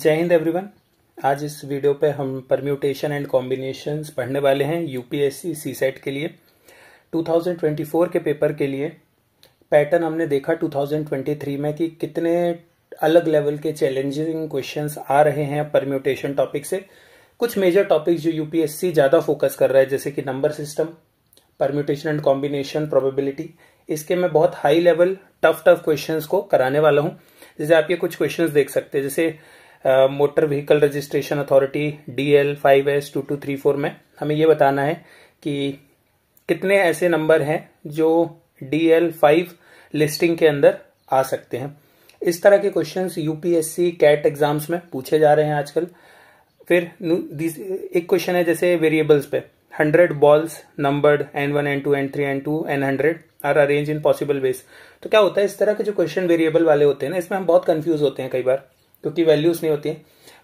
जय हिंद एवरीवन आज इस वीडियो पे हम परम्यूटेशन एंड कॉम्बिनेशंस पढ़ने वाले हैं यूपीएससी सी सेट के लिए 2024 के पेपर के लिए पैटर्न हमने देखा 2023 में कि कितने अलग लेवल के चैलेंजिंग क्वेश्चंस आ रहे हैं परम्यूटेशन टॉपिक से कुछ मेजर टॉपिक जो यूपीएससी ज़्यादा फोकस कर रहा है जैसे कि number system permutation and combination probability इसके मैं बहुत high level tough tough questions को कराने वाला हूँ जैसे आप ये कुछ क्वेश्चंस देख सकते हैं जैसे motor vehicle registration authority D L five S two two three four में हमें ये बताना है कि कितने ऐसे नंबर हैं जो डी एल फाइव लिस्टिंग के अंदर आ सकते हैं इस तरह के क्वेश्चन यूपीएससी कैट एग्जाम्स में पूछे जा रहे हैं आजकल फिर एक क्वेश्चन है जैसे वेरिएबल्स पे hundred balls numbered N one N two N three N two N hundred are arrange in possible ways तो क्या होता है इस तरह के जो क्वेश्चन वेरिएबल वाले होते हैं ना इसमें हम बहुत कंफ्यूज होते हैं कई बार क्योंकि वैल्यूज नहीं होती है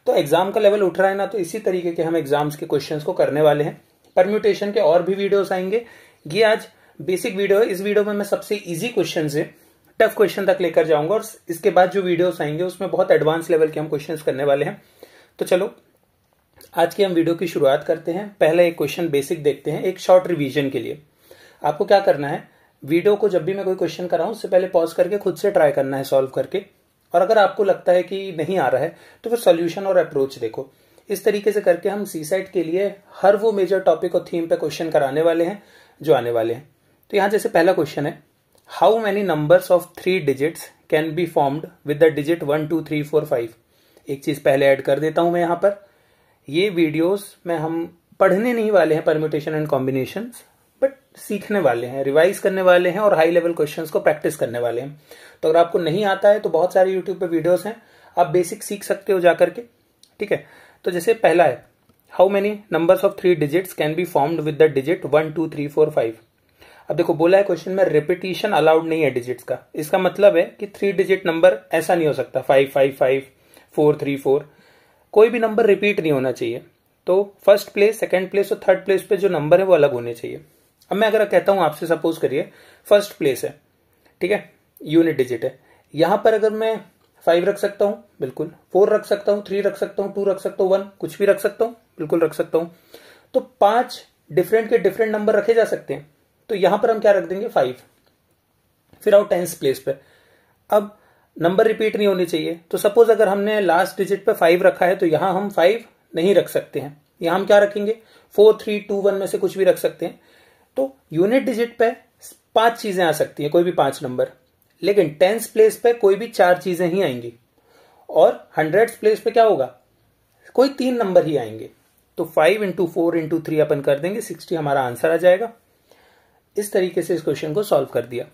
तो एग्जाम का लेवल उठ रहा है ना तो इसी तरीके के हम एग्जाम्स के क्वेश्चंस को करने वाले हैं परम्यूटेशन के और भी वीडियोस आएंगे ये आज बेसिक वीडियो है इस वीडियो में मैं सबसे इजी क्वेश्चन से टफ क्वेश्चन तक लेकर जाऊंगा और इसके बाद जो वीडियोस आएंगे उसमें बहुत एडवांस लेवल के हम क्वेश्चन करने वाले हैं तो चलो आज की हम वीडियो की शुरुआत करते हैं पहला एक क्वेश्चन बेसिक देखते हैं एक शॉर्ट रिविजन के लिए आपको क्या करना है वीडियो को जब भी मैं कोई क्वेश्चन कराऊं उससे पहले पॉज करके खुद से ट्राई करना है सॉल्व करके और अगर आपको लगता है कि नहीं आ रहा है तो फिर सॉल्यूशन और अप्रोच देखो इस तरीके से करके हम सी साइड के लिए हर वो मेजर टॉपिक और थीम पे क्वेश्चन कराने वाले हैं जो आने वाले हैं तो यहां जैसे पहला क्वेश्चन है how many numbers of three digits can be formed with the digit one two three four five एक चीज पहले ऐड कर देता हूं मैं यहां पर ये वीडियोस में हम पढ़ने नहीं वाले हैं परम्यूटेशन एंड कॉम्बिनेशन बट सीखने वाले हैं रिवाइज करने वाले हैं और हाई लेवल क्वेश्चन को प्रैक्टिस करने वाले हैं तो अगर आपको नहीं आता है तो बहुत सारे यूट्यूब पर वीडियोज हैं आप बेसिक सीख सकते हो जाकर के ठीक है तो जैसे पहला है how many numbers of three digits can be formed with the digit one two three four five अब देखो बोला है क्वेश्चन में रिपीटिशन अलाउड नहीं है डिजिट्स का इसका मतलब है कि थ्री डिजिट नंबर ऐसा नहीं हो सकता five five five four three four कोई भी नंबर रिपीट नहीं होना चाहिए तो फर्स्ट प्लेस सेकंड प्लेस और थर्ड प्लेस पे जो नंबर है वो अलग होने चाहिए अब मैं अगर कहता हूं आपसे सपोज करिए फर्स्ट प्लेस है ठीक है यूनिट डिजिट है यहां पर अगर मैं फाइव रख सकता हूं बिल्कुल फोर रख सकता हूं थ्री रख सकता हूं टू रख सकता हूं वन कुछ भी रख सकता हूं बिल्कुल रख सकता हूं तो पांच डिफरेंट के डिफरेंट नंबर रखे जा सकते हैं तो यहां पर हम क्या रख देंगे फाइव फिर आओ टेंस प्लेस पर अब नंबर रिपीट नहीं होनी चाहिए तो सपोज अगर हमने लास्ट डिजिट पर फाइव रखा है तो यहां हम फाइव नहीं रख सकते हैं यहां हम क्या रखेंगे फोर थ्री टू वन में से कुछ भी रख सकते हैं तो यूनिट डिजिट पे पांच चीजें आ सकती हैं कोई भी पांच नंबर लेकिन टेंस प्लेस पे कोई भी चार चीजें ही आएंगी और हंड्रेड प्लेस पे क्या होगा कोई तीन नंबर ही आएंगे तो five into four into three अपन कर देंगे सिक्सटी हमारा आंसर आ जाएगा इस तरीके से इस क्वेश्चन को सॉल्व कर दिया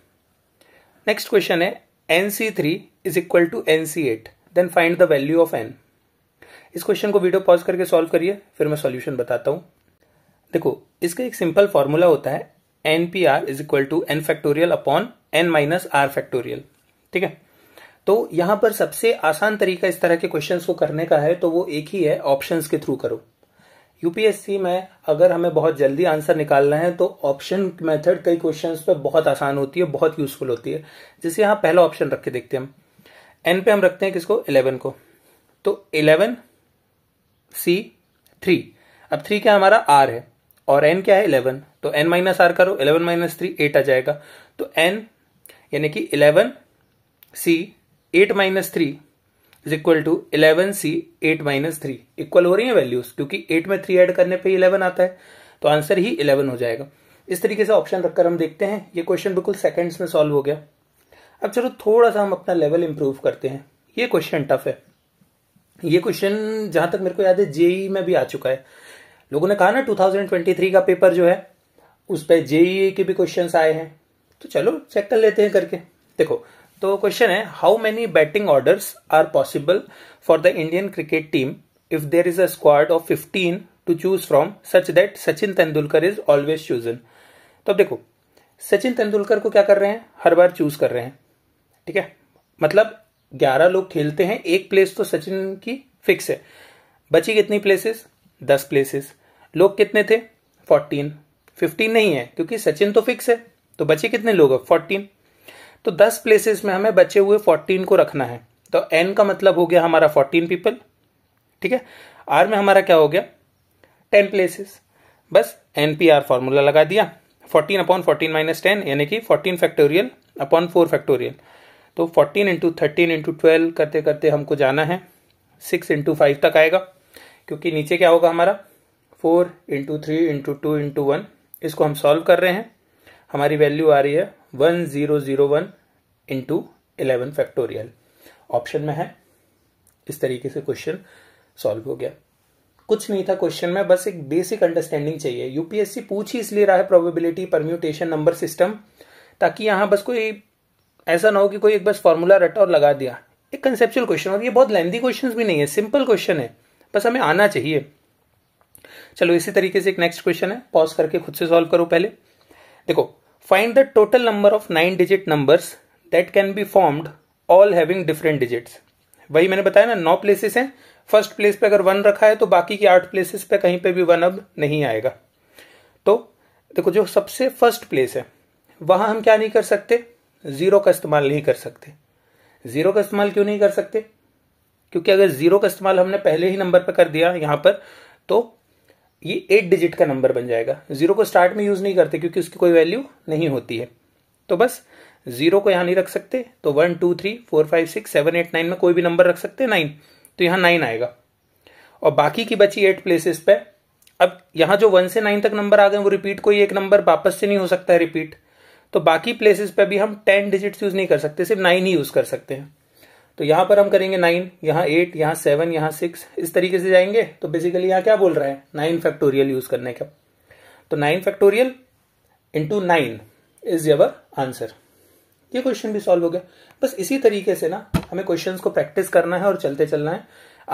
नेक्स्ट क्वेश्चन है N C three is equal to N C eight then find the value of N इस क्वेश्चन को वीडियो पॉज करके सॉल्व करिए फिर मैं सॉल्यूशन बताता हूं देखो इसका एक सिंपल फॉर्मूला होता है N P R is equal to N factorial upon N minus R factorial ठीक है तो यहां पर सबसे आसान तरीका इस तरह के क्वेश्चन को करने का है तो वो एक ही है ऑप्शन के थ्रू करो यूपीएससी में अगर हमें बहुत जल्दी आंसर निकालना है तो ऑप्शन मेथड कई क्वेश्चंस पे बहुत आसान होती है बहुत यूजफुल होती है जैसे यहां पहला ऑप्शन रख के देखते हैं हम एन पे हम रखते हैं किसको इलेवन को तो इलेवन सी थ्री अब थ्री क्या हमारा आर है और एन क्या है इलेवन तो एन माइनस आर करो इलेवन माइनस थ्री एट आ जाएगा तो एन यानी कि eleven C eight minus three is equal to eleven C eight minus three equal हो रही है वैल्यूज क्योंकि एट में थ्री ऐड करने पे इलेवन आता है तो आंसर ही इलेवन हो जाएगा इस तरीके से ऑप्शन रखकर हम देखते हैं ये क्वेश्चन बिल्कुल सेकेंड्स में सॉल्व हो गया अब चलो थोड़ा सा हम अपना लेवल इंप्रूव करते हैं ये क्वेश्चन टफ है ये क्वेश्चन जहां तक मेरे को याद है जेई e में भी आ चुका है लोगों ने कहा ना 2023 का पेपर जो है उस पर जेईई e e के भी क्वेश्चन आए हैं तो चलो चेक कर लेते हैं करके देखो तो क्वेश्चन है how many batting orders are possible for the Indian cricket team if there is a squad of fifteen to choose from such that Sachin Tendulkar is always chosen तो अब देखो सचिन तेंदुलकर को क्या कर रहे हैं हर बार चूज कर रहे हैं ठीक है मतलब ग्यारह लोग खेलते हैं एक प्लेस तो सचिन की फिक्स है बची कितनी प्लेसेस दस प्लेसेस लोग कितने थे फोर्टीन फिफ्टीन नहीं है क्योंकि सचिन तो फिक्स है तो बचे कितने लोग हैं फोर्टीन तो दस प्लेसेस में हमें बचे हुए फोर्टीन को रखना है तो एन का मतलब हो गया हमारा फोर्टीन पीपल ठीक है आर में हमारा क्या हो गया टेन प्लेसेस बस एन पी आर फॉर्मूला लगा दिया fourteen upon fourteen minus ten यानी कि fourteen factorial upon four factorial तो fourteen into thirteen into twelve करते करते हमको जाना है सिक्स इंटू फाइव तक आएगा क्योंकि नीचे क्या होगा हमारा four into three into two into one इसको हम सॉल्व कर रहे हैं हमारी वैल्यू आ रही है one zero zero one into eleven factorial option में है इस तरीके से क्वेश्चन सॉल्व हो गया कुछ नहीं था क्वेश्चन में बस एक बेसिक अंडरस्टैंडिंग चाहिए यूपीएससी पूछ ही इसलिए रहा है प्रोबेबिलिटी परम्यूटेशन नंबर सिस्टम ताकि यहां बस कोई ऐसा ना हो कि कोई एक बस फॉर्मूला रटा और लगा दिया एक कंसेप्चुअल क्वेश्चन और ये बहुत लेंदी क्वेश्चन भी नहीं है सिंपल क्वेश्चन है बस हमें आना चाहिए चलो इसी तरीके से एक नेक्स्ट क्वेश्चन है पॉज करके खुद से सॉल्व करो पहले देखो find the total number of nine digit numbers that can be formed all having different digits वही मैंने बताया ना नौ प्लेसेस हैं फर्स्ट प्लेस पे अगर वन रखा है तो बाकी के आठ प्लेसेस पे कहीं पे भी वन अब नहीं आएगा तो देखो जो सबसे फर्स्ट प्लेस है वहां हम क्या नहीं कर सकते जीरो का इस्तेमाल नहीं कर सकते जीरो का इस्तेमाल क्यों नहीं कर सकते क्योंकि अगर जीरो का इस्तेमाल हमने पहले ही नंबर पर कर दिया यहां पर तो ये एट डिजिट का नंबर बन जाएगा जीरो को स्टार्ट में यूज नहीं करते क्योंकि उसकी कोई वैल्यू नहीं होती है तो बस जीरो को यहां नहीं रख सकते तो one two three four five six seven eight nine में कोई भी नंबर रख सकते हैं नाइन तो यहां नाइन आएगा और बाकी की बची एट प्लेसेस पे अब यहां जो वन से नाइन तक नंबर आ गए वो रिपीट कोई एक नंबर वापस से नहीं हो सकता है रिपीट तो बाकी प्लेसेस पे भी हम टेन डिजिट्स यूज नहीं कर सकते सिर्फ नाइन ही यूज कर सकते हैं तो यहां पर हम करेंगे नाइन यहां एट यहां सेवन यहां सिक्स इस तरीके से जाएंगे तो बेसिकली यहां क्या बोल रहा है नाइन फैक्टोरियल यूज करने का तो nine factorial into nine is your answer ये क्वेश्चन भी सॉल्व हो गया बस इसी तरीके से ना हमें क्वेश्चंस को प्रैक्टिस करना है और चलते चलना है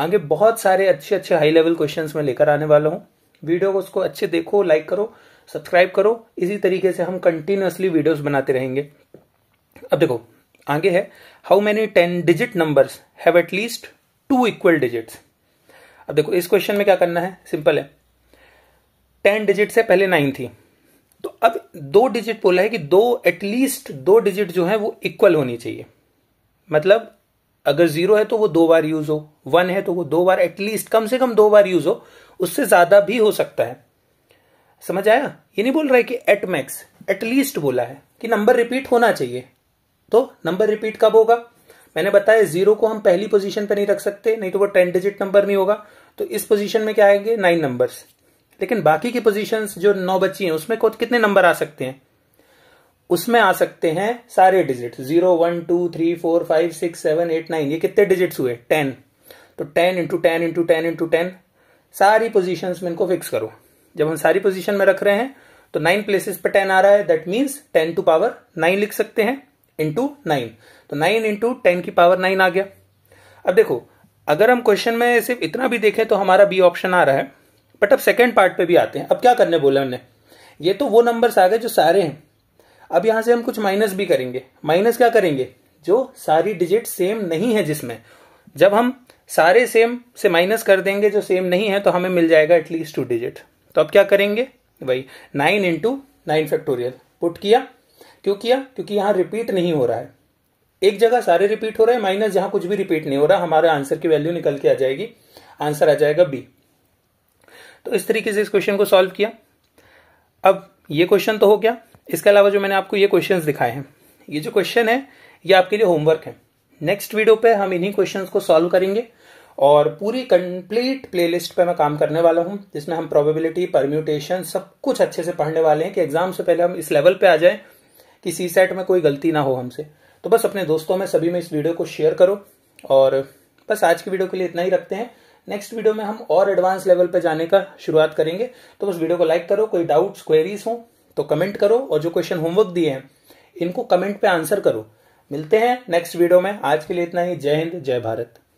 आगे बहुत सारे अच्छे अच्छे हाई लेवल क्वेश्चंस में लेकर आने वाला हूं वीडियो को उसको अच्छे देखो लाइक करो सब्सक्राइब करो इसी तरीके से हम कंटिन्यूअसली वीडियोस बनाते रहेंगे अब देखो आगे है how many ten digit number have at least two equal digits अब देखो इस क्वेश्चन में क्या करना है सिंपल है टेन डिजिट से पहले नाइन थी तो अब दो डिजिट बोला है कि दो एटलीस्ट दो डिजिट जो है वो इक्वल होनी चाहिए मतलब अगर जीरो है तो वो दो बार यूज हो वन है तो वो दो बार एटलीस्ट कम से कम दो बार यूज हो उससे ज्यादा भी हो सकता है समझ आया ये नहीं बोल रहा है कि एट मैक्स एटलीस्ट बोला है कि नंबर रिपीट होना चाहिए तो नंबर रिपीट कब होगा मैंने बताया जीरो को हम पहली पोजीशन पर नहीं रख सकते नहीं तो वो टेन डिजिट नंबर नहीं होगा तो इस पोजीशन में क्या आएंगे नाइन नंबर्स लेकिन बाकी की पोजीशन जो नौ बची हैं उसमें कितने नंबर आ सकते हैं उसमें आ सकते हैं सारे digit zero one two three four five six seven eight nine ये कितने डिजिट हुए टेन तो ten into ten into ten into ten सारी पोजिशन में इनको फिक्स करो जब हम सारी पोजिशन में रख रहे हैं तो नाइन प्लेसेस पर टेन आ रहा है that means ten to power nine लिख सकते हैं इंटू नाइन तो नाइन इंटू टेन की पावर नाइन आ गया अब देखो अगर हम क्वेश्चन में सिर्फ इतना भी देखें तो हमारा बी ऑप्शन आ रहा है बट अब सेकेंड पार्ट पे भी आते हैं अब क्या करने बोले हमने ये तो वो नंबर्स आ गए जो सारे हैं अब यहां से हम कुछ माइनस भी करेंगे माइनस क्या करेंगे जो सारी डिजिट सेम नहीं है जिसमें जब हम सारे सेम से माइनस कर देंगे जो सेम नहीं है तो हमें मिल जाएगा एटलीस्ट टू डिजिट तो अब क्या करेंगे वही nine into nine factorial put किया क्यों किया क्योंकि यहां रिपीट नहीं हो रहा है एक जगह सारे रिपीट हो रहे हैं माइनस जहां कुछ भी रिपीट नहीं हो रहा हमारे आंसर की वैल्यू निकल के आ जाएगी आंसर आ जाएगा बी तो इस तरीके से इस क्वेश्चन को सॉल्व किया अब ये क्वेश्चन तो हो गया इसके अलावा जो मैंने आपको ये क्वेश्चन दिखाए हैं ये जो क्वेश्चन है ये आपके लिए होमवर्क है नेक्स्ट वीडियो पे हम इन्हीं क्वेश्चंस को सॉल्व करेंगे और पूरी कंप्लीट प्लेलिस्ट पे मैं काम करने वाला हूं जिसमें हम प्रोबेबिलिटी परम्यूटेशन सब कुछ अच्छे से पढ़ने वाले हैं कि एग्जाम से पहले हम इस लेवल पे आ जाएं किसी सेट में कोई गलती ना हो हमसे तो बस अपने दोस्तों में सभी में इस वीडियो को शेयर करो और बस आज की वीडियो के लिए इतना ही रखते हैं नेक्स्ट वीडियो में हम और एडवांस लेवल पर जाने का शुरुआत करेंगे तो बस वीडियो को लाइक करो कोई डाउट्स क्वेरीज हो तो कमेंट करो और जो क्वेश्चन होमवर्क दिए हैं इनको कमेंट पे आंसर करो मिलते हैं नेक्स्ट वीडियो में आज के लिए इतना ही जय हिंद जय भारत